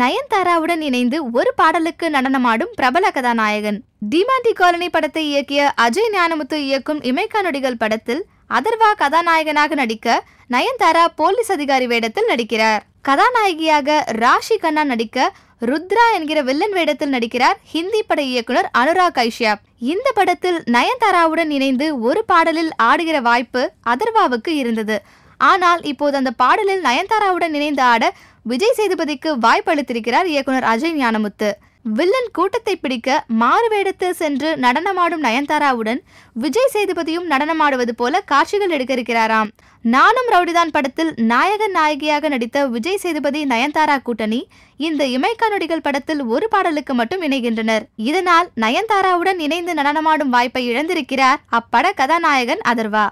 நயன்தாராவுடன் இணைந்து ஒரு பாடலுக்கு நடனமாடும் பிரபல கதாநாயகன் டிமாண்டி காலனி படத்தை இயக்கிய அஜய் ஞானமுத்து இயக்கும் இமைக்கா நொடிகள் படத்தில் அதர்வா கதாநாயகனாக நடிக்க நயன்தாரா போலீஸ் அதிகாரி வேடத்தில் நடிக்கிறார் கதாநாயகியாக ராஷி கண்ணா நடிக்க ருத்ரா என்கிற வில்லன் வேடத்தில் நடிக்கிறார் ஹிந்தி பட இயக்குனர் அனுராக் ஐஷ்யாப் இந்த படத்தில் நயன்தாராவுடன் இணைந்து ஒரு பாடலில் ஆடுகிற வாய்ப்பு அதர்வாவுக்கு இருந்தது ஆனால் இப்போது அந்த பாடலில் நயன்தாராவுடன் இணைந்து ஆட விஜய் சேதுபதிக்கு வாய்ப்பளித்திருக்கிறார் இயக்குனர் அஜய் ஞானமுத்து வில்லன் கூட்டத்தை பிடிக்க மாறுவேடத்து சென்று நடனமாடும் நயன்தாராவுடன் விஜய் சேதுபதியும் நடனமாடுவது போல காட்சிகள் எடுக்க இருக்கிறாராம் நானும் ரவுடிதான் படத்தில் நாயகன் நாயகியாக நடித்த விஜய் சேதுபதி நயன்தாரா கூட்டணி இந்த இமைக்கா நொடிகள் படத்தில் ஒரு பாடலுக்கு மட்டும் இணைகின்றனர் இதனால் நயன்தாராவுடன் இணைந்து நடனமாடும் வாய்ப்பை இழந்திருக்கிறார் அப்பட கதாநாயகன் அதர்வா